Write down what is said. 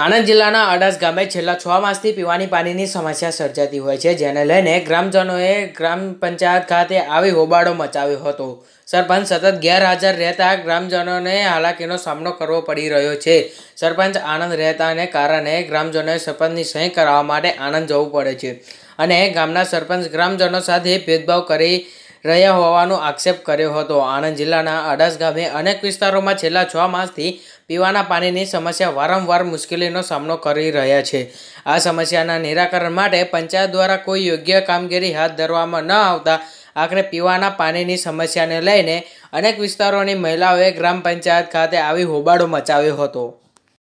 આણંદ જિલ્લાના અડાસ ગામે છેલ્લા છ માસથી પીવાની પાણીની સમસ્યા સર્જાતી હોય છે જેને લઈને ગ્રામજનોએ ગ્રામ પંચાયત ખાતે આવી હોબાળો મચાવ્યો હતો સરપંચ સતત ગેરહાજર રહેતા ગ્રામજનોને હાલાકીનો સામનો કરવો પડી રહ્યો છે સરપંચ આનંદ રહેતાને કારણે ગ્રામજનોએ સરપંચની સહી કરાવવા માટે આનંદ જવું પડે છે અને ગામના સરપંચ ગ્રામજનો સાથે ભેદભાવ કરી રહ્યા હોવાનો આક્ષેપ કર્યો હતો આણંદ જિલ્લાના અડાસ ગામે અનેક વિસ્તારોમાં છેલ્લા છ માસથી પીવાના પાણીની સમસ્યા વારંવાર મુશ્કેલીનો સામનો કરી રહ્યા છે આ સમસ્યાના નિરાકરણ માટે પંચાયત દ્વારા કોઈ યોગ્ય કામગીરી હાથ ધરવામાં ન આવતા આખરે પીવાના પાણીની સમસ્યાને લઈને અનેક વિસ્તારોની મહિલાઓએ ગ્રામ પંચાયત ખાતે આવી હોબાળો મચાવ્યો હતો